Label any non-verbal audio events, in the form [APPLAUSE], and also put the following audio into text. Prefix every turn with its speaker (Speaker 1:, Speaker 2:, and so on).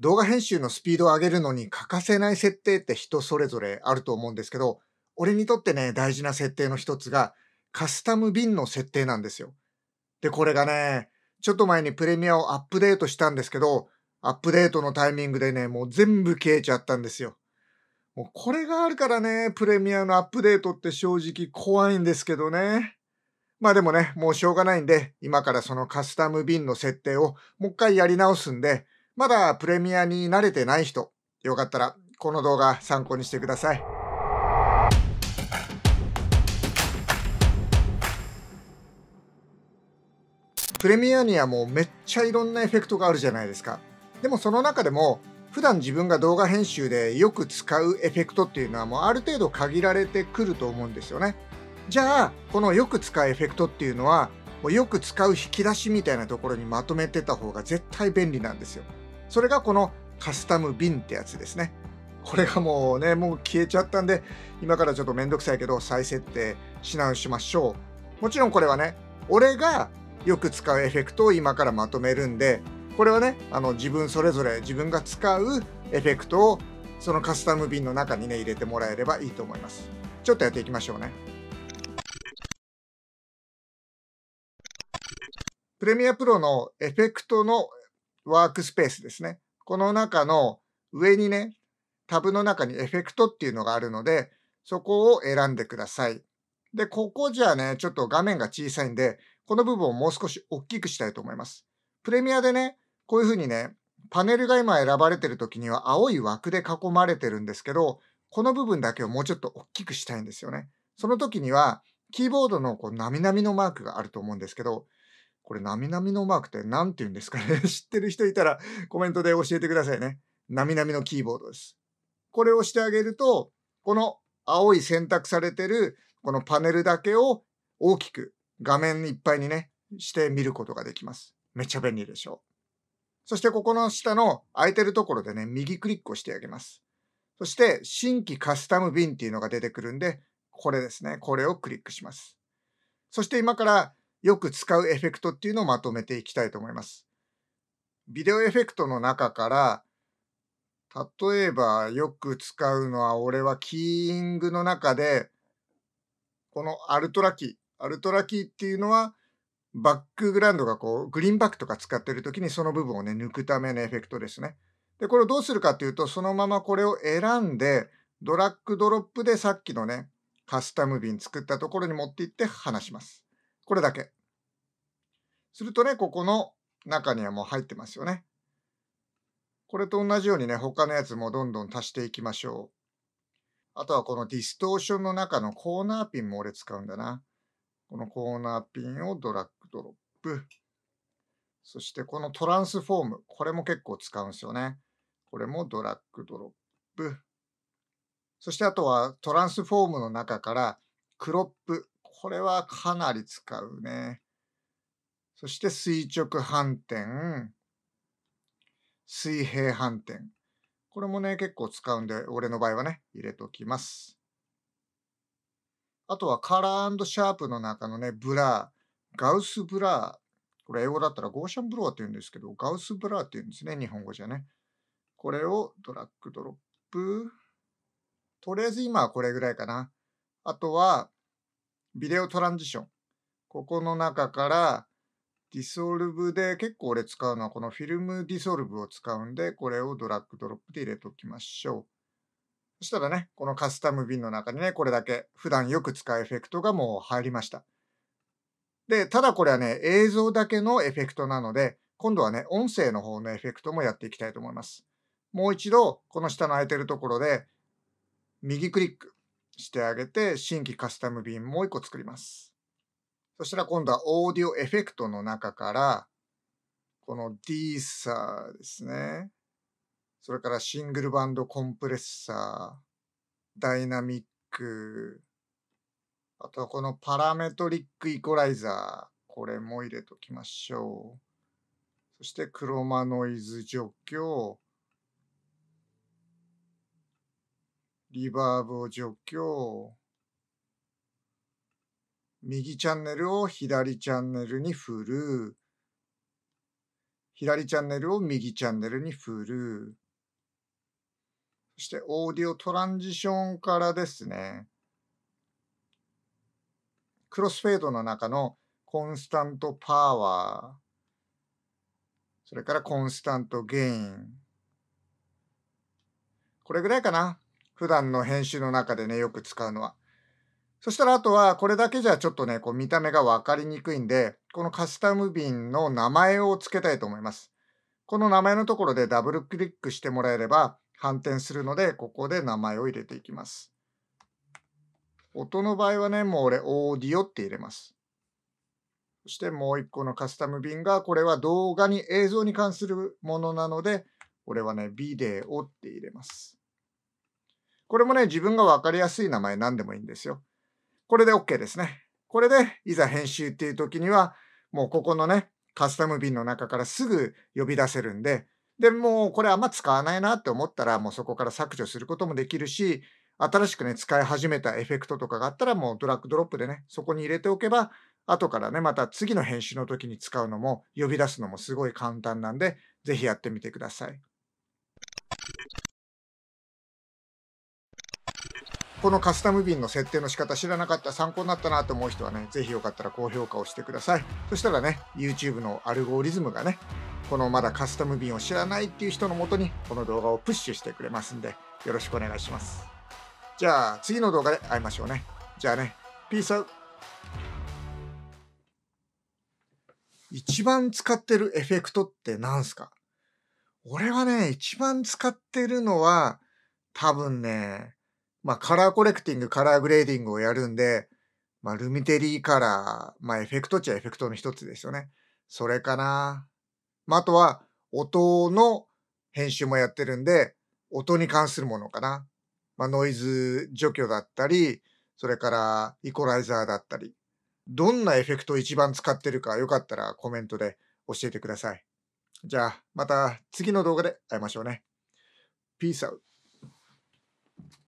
Speaker 1: 動画編集のスピードを上げるのに欠かせない設定って人それぞれあると思うんですけど、俺にとってね、大事な設定の一つが、カスタム便の設定なんですよ。で、これがね、ちょっと前にプレミアをアップデートしたんですけど、アップデートのタイミングでね、もう全部消えちゃったんですよ。もうこれがあるからね、プレミアのアップデートって正直怖いんですけどね。まあでもね、もうしょうがないんで、今からそのカスタム便の設定をもう一回やり直すんで、まだプレミアに慣れてない人、よかったらこの動画参考にしてください。プレミアにはもうめっちゃいろんなエフェクトがあるじゃないですか。でもその中でも普段自分が動画編集でよく使うエフェクトっていうのはもうある程度限られてくると思うんですよね。じゃあこのよく使うエフェクトっていうのはもうよく使う引き出しみたいなところにまとめてた方が絶対便利なんですよ。それがこのカスタム瓶ってやつですね。これがもうね、もう消えちゃったんで、今からちょっとめんどくさいけど再設定し直しましょう。もちろんこれはね、俺がよく使うエフェクトを今からまとめるんで、これはね、あの自分それぞれ自分が使うエフェクトをそのカスタム瓶の中にね、入れてもらえればいいと思います。ちょっとやっていきましょうね。プレミアプロのエフェクトのワークスペースですね。この中の上にね、タブの中にエフェクトっていうのがあるので、そこを選んでください。で、ここじゃあね、ちょっと画面が小さいんで、この部分をもう少し大きくしたいと思います。プレミアでね、こういうふうにね、パネルが今選ばれてる時には青い枠で囲まれてるんですけど、この部分だけをもうちょっと大きくしたいんですよね。その時には、キーボードのこう、並々のマークがあると思うんですけど、これ、なみなみのマークって何て言うんですかね [LAUGHS] 知ってる人いたらコメントで教えてくださいね。なみなみのキーボードです。これをしてあげると、この青い選択されてるこのパネルだけを大きく画面いっぱいにね、して見ることができます。めっちゃ便利でしょう。そしてここの下の空いてるところでね、右クリックをしてあげます。そして新規カスタム便っていうのが出てくるんで、これですね。これをクリックします。そして今からよく使うエフェクトっていうのをまとめていきたいと思います。ビデオエフェクトの中から例えばよく使うのは俺はキーイングの中でこのアルトラキーアルトラキーっていうのはバックグラウンドがこうグリーンバックとか使ってる時にその部分をね抜くためのエフェクトですね。でこれをどうするかっていうとそのままこれを選んでドラッグドロップでさっきのねカスタム便作ったところに持っていって話します。これだけ。するとね、ここの中にはもう入ってますよね。これと同じようにね、他のやつもどんどん足していきましょう。あとはこのディストーションの中のコーナーピンも俺使うんだな。このコーナーピンをドラッグドロップ。そしてこのトランスフォーム。これも結構使うんですよね。これもドラッグドロップ。そしてあとはトランスフォームの中からクロップ。これはかなり使うね。そして垂直反転、水平反転。これもね、結構使うんで、俺の場合はね、入れときます。あとはカラーシャープの中のね、ブラー、ガウスブラー。これ英語だったらゴーシャンブロワーって言うんですけど、ガウスブラーって言うんですね、日本語じゃね。これをドラッグドロップ。とりあえず今はこれぐらいかな。あとは、ビデオトランジション。ここの中から、ディソルブで、結構俺使うのはこのフィルムディソルブを使うんで、これをドラッグドロップで入れておきましょう。そしたらね、このカスタムンの中にね、これだけ普段よく使うエフェクトがもう入りました。で、ただこれはね、映像だけのエフェクトなので、今度はね、音声の方のエフェクトもやっていきたいと思います。もう一度、この下の空いてるところで、右クリック。してあげて、新規カスタム便もう一個作ります。そしたら今度はオーディオエフェクトの中から、このディーサーですね。それからシングルバンドコンプレッサー、ダイナミック、あとはこのパラメトリックイコライザー、これも入れときましょう。そしてクロマノイズ除去、リバーブを除去、右チャンネルを左チャンネルに振る、左チャンネルを右チャンネルに振る、そしてオーディオトランジションからですね、クロスフェードの中のコンスタントパワー、それからコンスタントゲイン。これぐらいかな。普段の編集の中でね、よく使うのは。そしたらあとは、これだけじゃちょっとね、こう見た目がわかりにくいんで、このカスタム便の名前を付けたいと思います。この名前のところでダブルクリックしてもらえれば反転するので、ここで名前を入れていきます。音の場合はね、もう俺、オーディオって入れます。そしてもう一個のカスタム便が、これは動画に映像に関するものなので、俺はね、ビデオって入れます。これもね、自分がわかりやすい名前何でもいいんですよ。これで OK ですね。これで、いざ編集っていう時には、もうここのね、カスタム便の中からすぐ呼び出せるんで、で、もうこれあんま使わないなって思ったら、もうそこから削除することもできるし、新しくね、使い始めたエフェクトとかがあったら、もうドラッグドロップでね、そこに入れておけば、後からね、また次の編集の時に使うのも、呼び出すのもすごい簡単なんで、ぜひやってみてください。このカスタム便の設定の仕方知らなかった参考になったなと思う人はね、ぜひよかったら高評価をしてください。そしたらね、YouTube のアルゴリズムがね、このまだカスタム便を知らないっていう人のもとに、この動画をプッシュしてくれますんで、よろしくお願いします。じゃあ、次の動画で会いましょうね。じゃあね、ピースアウト一番使ってるエフェクトって何すか俺はね、一番使ってるのは、多分ね、まあ、カラーコレクティング、カラーグレーディングをやるんで、まあ、ルミテリーカラー、まあ、エフェクト値はエフェクトの一つですよね。それかな。まあ、あとは、音の編集もやってるんで、音に関するものかな。まあ、ノイズ除去だったり、それからイコライザーだったり、どんなエフェクトを一番使ってるかよかったらコメントで教えてください。じゃあ、また次の動画で会いましょうね。Peace out.